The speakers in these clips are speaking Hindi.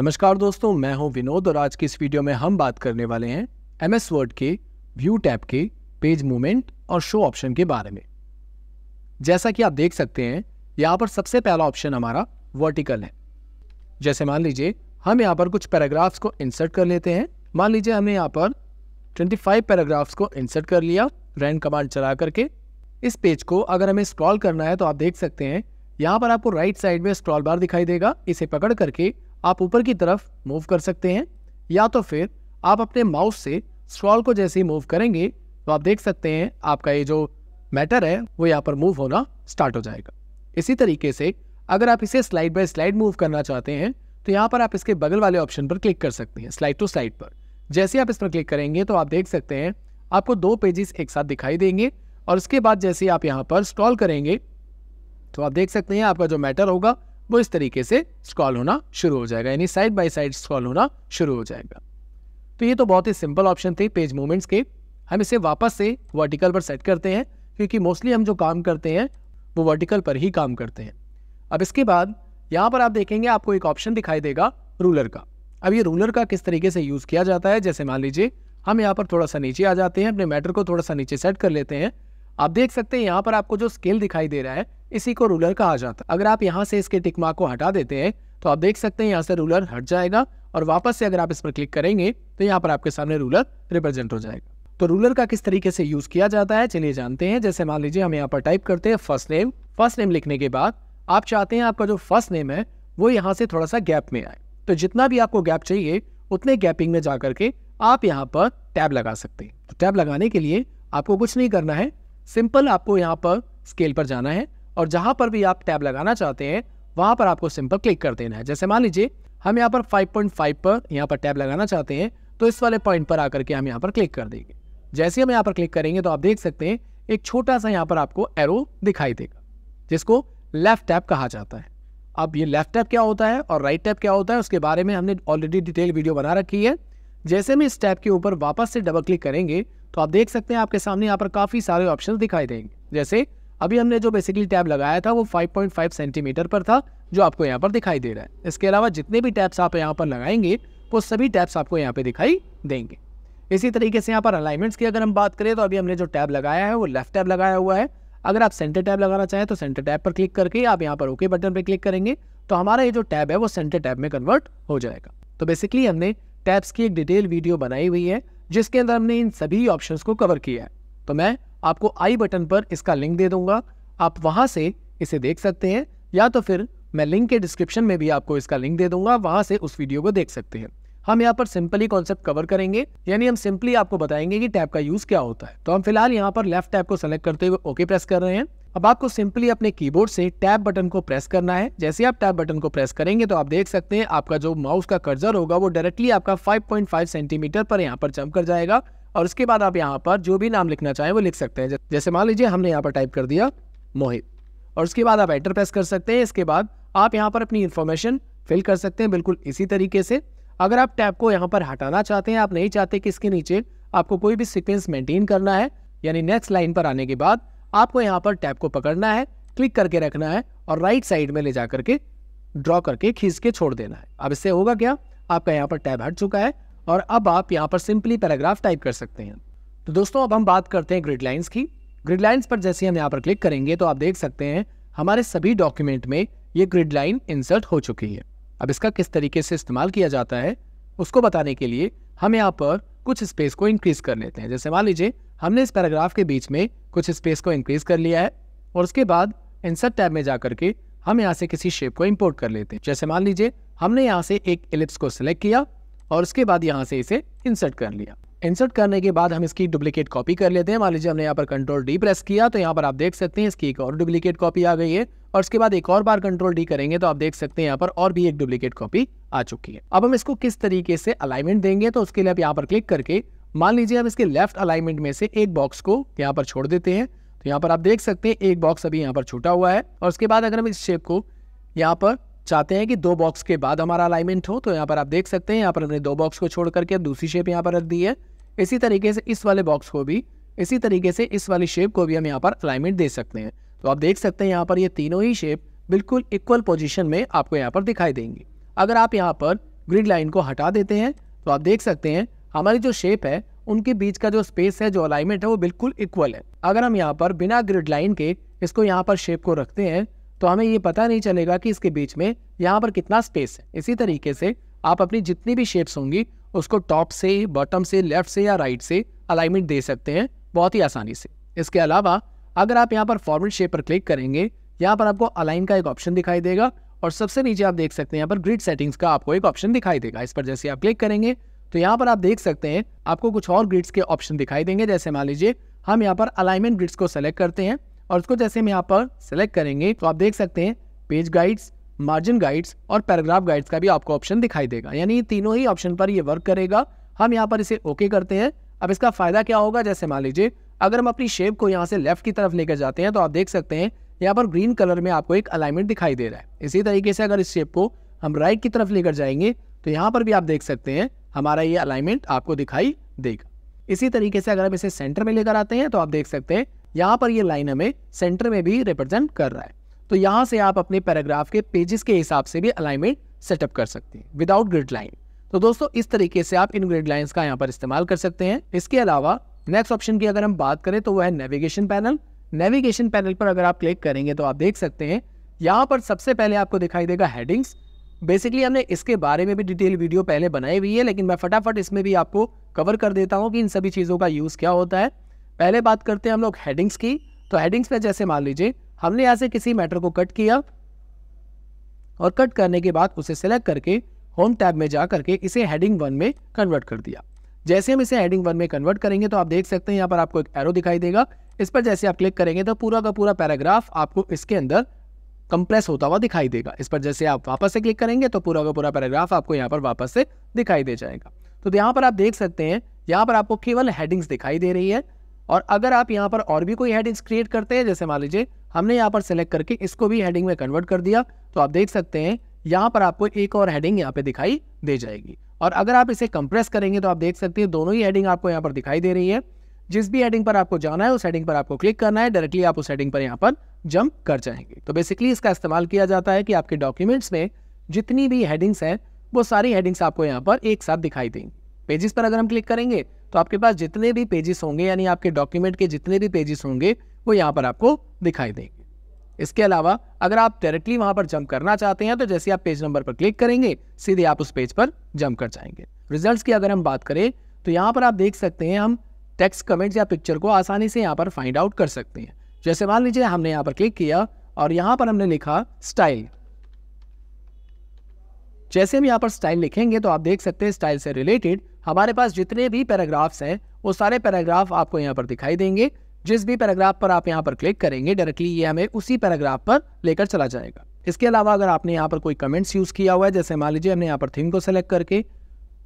नमस्कार दोस्तों मैं हूं विनोद और आज की इस वीडियो में हम बात करने वाले हैं एम एस वर्ड के व्यू टैप के पेज मूवमेंट और शो ऑप्शन के बारे में जैसा कि आप देख सकते हैं यहाँ पर सबसे पहला ऑप्शन हमारा वर्टिकल है जैसे मान लीजिए हम यहाँ पर कुछ पैराग्राफ्स को इंसर्ट कर लेते हैं मान लीजिए हमने यहाँ पर 25 पैराग्राफ्स को इंसर्ट कर लिया रैंड कमांड चला करके इस पेज को अगर हमें स्क्रॉल करना है तो आप देख सकते हैं यहाँ पर आपको राइट साइड में स्क्रॉल बार दिखाई देगा इसे पकड़ करके आप ऊपर की तरफ मूव कर सकते हैं या तो फिर आप अपने माउस से स्क्रॉल को जैसे ही मूव करेंगे तो आप देख सकते हैं आपका ये जो मैटर है वो यहाँ पर मूव होना स्टार्ट हो जाएगा इसी तरीके से अगर आप इसे स्लाइड बाय स्लाइड मूव करना चाहते हैं तो यहाँ पर आप इसके बगल वाले ऑप्शन पर क्लिक कर सकते हैं स्लाइड टू स्लाइड पर जैसे आप इस पर क्लिक करेंगे तो आप देख सकते हैं आपको दो पेजेस एक साथ दिखाई देंगे और उसके बाद जैसे आप यहाँ पर स्क्रॉल करेंगे तो आप देख सकते हैं आपका जो मैटर होगा वो इस तरीके से स्क्रॉल होना शुरू हो जाएगा यानी साइड बाई साइड स्क्रॉल होना शुरू हो जाएगा तो ये तो बहुत ही सिंपल ऑप्शन थे पेज मूवमेंट्स के हम इसे वापस से वर्टिकल पर सेट करते हैं क्योंकि मोस्टली हम जो काम करते हैं वो वर्टिकल पर ही काम करते हैं अब इसके बाद यहाँ पर आप देखेंगे आपको एक ऑप्शन दिखाई देगा रूलर का अब ये रूलर का किस तरीके से यूज़ किया जाता है जैसे मान लीजिए हम यहाँ पर थोड़ा सा नीचे आ जाते हैं अपने मैटर को थोड़ा सा नीचे सेट कर लेते हैं आप देख सकते हैं यहाँ पर आपको जो स्केल दिखाई दे रहा है इसी को रूलर कहा जाता है अगर आप यहाँ से इसके टिकमा को हटा देते हैं तो आप देख सकते हैं यहाँ से रूलर हट जाएगा और वापस से अगर आप इस पर क्लिक करेंगे तो यहाँ पर आपके सामने रूलर रिप्रेजेंट हो जाएगा तो रूलर का किस तरीके से यूज किया जाता है चलिए जानते हैं जैसे मान लीजिए हम यहाँ पर टाइप करते हैं फर्स्ट नेम फर्स्ट नेम लिखने के बाद आप चाहते हैं आपका जो फर्स्ट नेम है वो यहाँ से थोड़ा सा गैप में आए तो जितना भी आपको गैप चाहिए उतने गैपिंग में जा करके आप यहाँ पर टैब लगा सकते हैं तो टैब लगाने के लिए आपको कुछ नहीं करना है सिंपल आपको यहाँ पर स्केल पर जाना है और जहां पर भी आप टैब लगाना चाहते हैं वहां पर आपको सिंपल क्लिक कर देना है जैसे मान लीजिए हम यहाँ पर 5.5 पर यहाँ पर टैब लगाना चाहते हैं तो इस वाले पॉइंट पर आकर के हम यहाँ पर क्लिक कर देंगे जैसे हम यहाँ पर क्लिक करेंगे तो आप देख सकते हैं एक छोटा सा यहाँ पर आपको एरो दिखाई देगा जिसको लेफ्ट टैप कहा जाता है अब ये लेफ्ट टैप क्या होता है और राइट टैप क्या होता है उसके बारे में हमने ऑलरेडी डिटेल वीडियो बना रखी है जैसे हम इस टैप के ऊपर वापस से डबल क्लिक करेंगे तो आप देख सकते हैं आपके सामने यहाँ पर काफ़ी सारे ऑप्शन दिखाई देंगे जैसे अभी हमने जो बेसिकली टैब लगाया था वो 5.5 सेंटीमीटर पर था जो आपको यहाँ पर दिखाई दे रहा है इसके अलावा जितने भी टैब्स आप यहाँ पर लगाएंगे वो सभी टैब्स आपको यहाँ पर दिखाई देंगे इसी तरीके से यहाँ पर अलाइनमेंट्स की अगर हम बात करें तो अभी हमने जो टैब लगाया है वो लेफ्ट टैब लगाया हुआ है अगर आप सेंटर टैब लगाना चाहें तो सेंटर टैब पर क्लिक करके आप यहाँ पर ओके बटन पर क्लिक करेंगे तो हमारा ये जो टैब है वो सेंटर टैब में कन्वर्ट हो जाएगा तो बेसिकली हमने टैब्स की एक डिटेल वीडियो बनाई हुई है जिसके अंदर हमने इन सभी ऑप्शंस को कवर किया है तो मैं आपको आई बटन पर इसका लिंक दे दूंगा आप वहां से इसे देख सकते हैं या तो फिर मैं लिंक के डिस्क्रिप्शन में भी आपको इसका लिंक दे दूंगा वहां से उस वीडियो को देख सकते हैं हम यहाँ पर सिंपली कॉन्सेप्ट कवर करेंगे यानी हम सिंपली आपको बताएंगे कि टैब का यूज़ क्या होता है तो हम फिलहाल यहाँ पर लेफ्ट टैब को सेलेक्ट करते हुए ओके प्रेस कर रहे हैं अब आपको सिंपली अपने कीबोर्ड से टैब बटन को प्रेस करना है जैसे आप टैब बटन को प्रेस करेंगे तो आप देख सकते हैं आपका जो माउस का कर्जर होगा वो डायरेक्टली आपका 5.5 सेंटीमीटर पर यहाँ पर जम कर जाएगा और उसके बाद आप यहाँ पर जो भी नाम लिखना चाहें वो लिख सकते हैं जैसे मान लीजिए हमने यहाँ पर टाइप कर दिया मोहित और उसके बाद आप एंटर प्रेस कर सकते हैं इसके बाद आप यहाँ पर अपनी इन्फॉर्मेशन फिल कर सकते हैं बिल्कुल इसी तरीके से अगर आप टैब को यहाँ पर हटाना चाहते हैं आप नहीं चाहते कि इसके नीचे आपको कोई भी सिक्वेंस मेंटेन करना है यानी नेक्स्ट लाइन पर आने के बाद आपको यहाँ पर टैब को पकड़ना है क्लिक करके रखना है और राइट साइड में ले जा करके ड्रॉ करके खींच के छोड़ देना है अब इससे होगा क्या आपका यहाँ पर टैब हट चुका है और अब आप यहाँ पर सिंपली पैराग्राफ टाइप कर सकते हैं तो दोस्तों अब हम बात करते हैं ग्रिड लाइन्स की ग्रिड लाइन्स पर जैसे हम यहाँ पर क्लिक करेंगे तो आप देख सकते हैं हमारे सभी डॉक्यूमेंट में ये ग्रिड लाइन इंसर्ट हो चुकी है अब इसका किस तरीके से इस्तेमाल किया जाता है उसको बताने के लिए हम यहाँ पर कुछ स्पेस को इंक्रीज़ कर लेते हैं जैसे मान लीजिए हमने इस पैराग्राफ के बीच में कुछ स्पेस को इंक्रीज़ कर लिया है और उसके बाद इंसर्ट टैब में जा करके हम यहाँ से किसी शेप को इम्पोर्ट कर लेते हैं जैसे मान लीजिए हमने यहाँ से एक एलिप्स को सिलेक्ट किया और उसके बाद यहाँ से इसे इंसर्ट कर लिया इंसर्ट करने के बाद हम इसकी डुप्लीकेट कॉपी कर लेते हैं मान लीजिए हमने यहाँ पर कंट्रोल डी प्रेस किया तो यहाँ पर आप देख सकते हैं इसकी एक और डुप्लीकेट कॉपी आ गई है और उसके बाद एक और बार कंट्रोल डी करेंगे तो आप देख सकते हैं यहाँ पर और भी एक डुप्लीकेट कॉपी आ चुकी है अब हम इसको किस तरीके से अलाइनमेंट देंगे तो उसके लिए आप यहाँ पर क्लिक करके मान लीजिए हम इसके लेफ्ट अलाइनमेंट में से एक बॉक्स को यहाँ पर छोड़ देते हैं तो यहाँ पर आप देख सकते हैं एक बॉक्स अभी यहाँ पर छूटा हुआ है और उसके बाद अगर हम इस शेप को यहाँ पर चाहते हैं कि दो बॉक्स के बाद हमारा अलाइनमेंट हो तो यहाँ पर आप देख सकते हैं यहाँ पर हमने दो बॉक्स को छोड़ करके दूसरी शेप यहाँ पर रख दी है इसी तरीके से इस वाले बॉक्स को भी इसी तरीके से इस वाली शेप को भी हम यहाँ पर अलाइनमेंट दे सकते हैं तो आप देख सकते हैं यहाँ पर ये तीनों ही शेप बिल्कुल इक्वल पोजिशन में आपको यहाँ पर दिखाई देंगी अगर आप यहाँ पर ग्रिड लाइन को हटा देते हैं तो आप देख सकते हैं हमारी जो शेप है उनके बीच का जो स्पेस है जो अलाइनमेंट है वो बिल्कुल इक्वल है अगर हम यहाँ पर बिना ग्रिड लाइन के इसको यहाँ पर शेप को रखते हैं तो हमें ये पता नहीं चलेगा कि इसके बीच में यहाँ पर कितना स्पेस है इसी तरीके से आप अपनी जितनी भी शेप्स होंगी उसको टॉप से बॉटम से लेफ्ट से या राइट से अलाइनमेंट दे सकते हैं बहुत ही आसानी से इसके अलावा अगर आप यहाँ पर फॉर्मेट शेप पर क्लिक करेंगे यहाँ पर आपको अलाइन का एक ऑप्शन दिखाई देगा और सबसे नीचे आप देख सकते हैं यहाँ पर ग्रिड सेटिंग्स का आपको एक ऑप्शन दिखाई देगा इस पर जैसे आप क्लिक करेंगे तो यहाँ पर आप देख सकते हैं आपको कुछ और ग्रिड्स के ऑप्शन दिखाई देंगे जैसे मान लीजिए हम यहाँ पर अलाइनमेंट ग्रिड्स को सेलेक्ट करते हैं और उसको जैसे हम यहाँ पर सेलेक्ट करेंगे तो आप देख सकते हैं पेज गाइड्स मार्जिन गाइड्स और पैराग्राफ गाइड्स का भी आपको ऑप्शन दिखाई देगा यानी तीनों ही ऑप्शन पर ये वर्क करेगा हम यहाँ पर इसे ओके करते हैं अब इसका फ़ायदा क्या होगा जैसे मान लीजिए अगर हम अपनी शेप को यहाँ से लेफ्ट की तरफ लेकर जाते हैं तो आप देख सकते हैं यहाँ पर ग्रीन कलर में आपको एक अलाइनमेंट दिखाई दे रहा है इसी तरीके से अगर इस शेप को हम राइट की तरफ लेकर जाएंगे तो यहाँ पर भी आप देख सकते हैं हमारा ये अलाइनमेंट आपको दिखाई देगा इसी तरीके से अगर हम इसे सेंटर में लेकर आते हैं तो आप देख सकते हैं यहाँ पर ये लाइन हमें सेंटर में भी रिप्रेजेंट कर रहा है तो यहाँ से आप अपने पैराग्राफ के पेजेस के हिसाब से भी अलाइनमेंट सेटअप कर सकते हैं विदाउट ग्रिड लाइन तो दोस्तों इस तरीके से आप इन ग्रिड लाइन्स का यहाँ पर इस्तेमाल कर सकते हैं इसके अलावा नेक्स्ट ऑप्शन की अगर हम बात करें तो वह है नेविगेशन पैनल नेविगेशन पैनल पर अगर आप क्लिक करेंगे तो आप देख सकते हैं यहाँ पर सबसे पहले आपको दिखाई देगा हेडिंग्स बेसिकली हमने इसके बारे में भी डिटेल वीडियो पहले बनाई हुई है लेकिन मैं फटाफट इसमें भी आपको कवर कर देता हूँ कि इन सभी चीज़ों का यूज़ क्या होता है पहले बात करते हैं हम लोग हेडिंग्स की तो हेडिंग्स में जैसे मान लीजिए हमने यहाँ से किसी मैटर को कट किया और कट करने के बाद उसे सेलेक्ट करके होम टैब में जा करके इसे हेडिंग वन में कन्वर्ट कर दिया जैसे हम इसे हेडिंग वन में कन्वर्ट करेंगे तो आप देख सकते हैं यहाँ पर आपको एक एरो दिखाई देगा इस पर जैसे आप क्लिक करेंगे तो पूरा का पूरा पैराग्राफ आपको इसके अंदर कंप्रेस होता हुआ दिखाई देगा इस पर जैसे आप वापस से क्लिक करेंगे तो पूरा का पूरा पैराग्राफ आपको यहाँ पर वापस से दिखाई दे जाएगा तो यहाँ पर आप देख सकते हैं यहाँ पर आपको केवल हेडिंग्स दिखाई दे रही है और अगर आप यहाँ पर और भी कोई हेडिंग्स क्रिएट करते हैं जैसे मान लीजिए हमने यहाँ पर सेलेक्ट करके इसको भी हेडिंग में कन्वर्ट कर दिया तो आप देख सकते हैं यहाँ पर आपको एक और हेडिंग यहाँ पे दिखाई दे जाएगी और अगर आप इसे कंप्रेस करेंगे तो आप देख सकते हैं दोनों ही हेडिंग आपको यहाँ पर दिखाई दे रही है जिस भी हेडिंग पर आपको जाना है उस हेडिंग पर आपको क्लिक करना है डायरेक्टली आप उस हेडिंग पर यहाँ पर जंप कर जाएंगे तो बेसिकली इसका इस्तेमाल किया जाता है कि आपके डॉक्यूमेंट्स में जितनी भी हेडिंग्स हैं वो सारी हेडिंग्स आपको यहाँ पर एक साथ दिखाई देंगी पेजेस पर अगर हम क्लिक करेंगे तो आपके पास जितने भी पेजेस होंगे यानी आपके डॉक्यूमेंट के जितने भी पेजेस होंगे वो यहाँ पर आपको दिखाई देंगे इसके अलावा अगर आप डायरेक्टली वहां पर जंप करना चाहते हैं तो जैसे आप पेज नंबर पर क्लिक करेंगे सीधे आप उस पेज पर जंप कर जाएंगे रिजल्ट्स की अगर हम बात करें तो यहाँ पर आप देख सकते हैं हम टेक्स्ट कमेंट्स या पिक्चर को आसानी से यहाँ पर फाइंड आउट कर सकते हैं जैसे मान लीजिए हमने यहाँ पर क्लिक किया और यहाँ पर हमने लिखा स्टाइल जैसे हम यहाँ पर स्टाइल लिखेंगे तो आप देख सकते हैं स्टाइल से रिलेटेड हमारे पास जितने भी पैराग्राफ्स हैं वो सारे पैराग्राफ आपको यहाँ पर दिखाई देंगे जिस भी पैराग्राफ पर आप यहाँ पर क्लिक करेंगे डायरेक्टली ये हमें उसी पैराग्राफ पर लेकर चला जाएगा इसके अलावा अगर आपने यहाँ पर कोई कमेंट्स यूज़ किया हुआ है जैसे मान लीजिए हमने यहाँ पर थीम को सेलेक्ट करके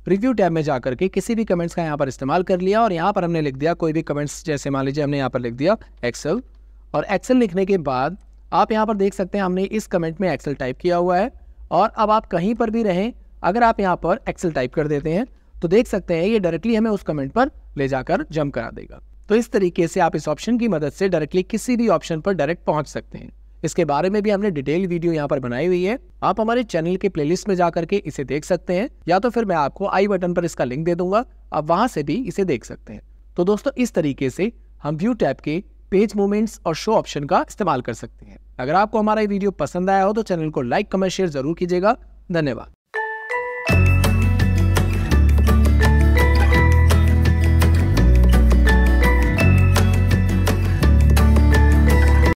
रिव्यू टैब में जा करके किसी भी कमेंट्स का यहाँ पर इस्तेमाल कर लिया और यहाँ पर हमने लिख दिया कोई भी कमेंट्स जैसे मान लीजिए हमने यहाँ पर लिख दिया एक्सेल और एक्सेल लिखने के बाद आप यहाँ पर देख सकते हैं हमने इस कमेंट में एक्सेल टाइप किया हुआ है और अब आप कहीं पर भी रहें अगर आप यहाँ पर एक्सेल टाइप कर देते हैं तो देख सकते हैं ये डायरेक्टली हमें उस कमेंट पर ले जाकर जम करा देगा तो इस तरीके से आप इस ऑप्शन की मदद से डायरेक्टली किसी भी ऑप्शन पर डायरेक्ट पहुंच सकते हैं इसके बारे में भी हमने डिटेल वीडियो यहाँ पर बनाई हुई है आप हमारे चैनल के प्लेलिस्ट में जाकर के इसे देख सकते हैं या तो फिर मैं आपको आई बटन पर इसका लिंक दे दूंगा आप वहां से भी इसे देख सकते हैं तो दोस्तों इस तरीके से हम व्यू टैप के पेज मूवमेंट्स और शो ऑप्शन का इस्तेमाल कर सकते हैं अगर आपको हमारा ये वीडियो पसंद आया हो तो चैनल को लाइक कमेंट शेयर जरूर कीजिएगा धन्यवाद